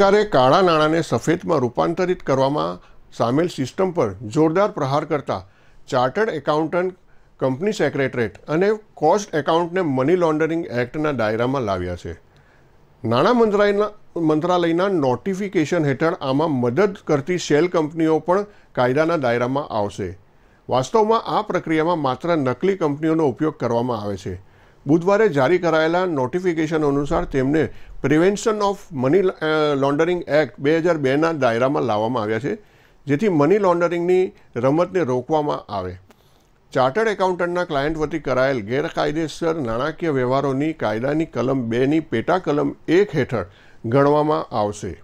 સરકારે કાળા નાણાંને સફેદમાં રૂપાંતરિત કરવામાં સામેલ સિસ્ટમ પર જોરદાર પ્રહાર કરતા ચાર્ટર્ડ એકાઉન્ટન્ટ કંપની સેક્રેટરેટ અને કોસ્ટ એકાઉન્ટને મની લોન્ડરિંગ એક્ટના દાયરામાં લાવ્યા છે નાણાં મંત્રાલયના મંત્રાલયના નોટિફિકેશન હેઠળ આમાં મદદ કરતી શેલ કંપનીઓ પણ કાયદાના દાયરામાં આવશે વાસ્તવમાં આ પ્રક્રિયામાં માત્ર નકલી કંપનીઓનો ઉપયોગ કરવામાં આવે છે બુધવારે જારી કરાયેલા નોટિફિકેશન અનુસાર તેમને prevention of money laundering act બે હજાર બેના દાયરામાં લાવવામાં આવ્યા છે જેથી મની લોન્ડરિંગની રમતને રોકવામાં આવે ચાર્ટર્ડ એકાઉન્ટન્ટના ક્લાયન્ટ વતી કરાયેલ ગેરકાયદેસર નાણાકીય વ્યવહારોની કાયદાની કલમ બેની પેટા કલમ એક હેઠળ ગણવામાં આવશે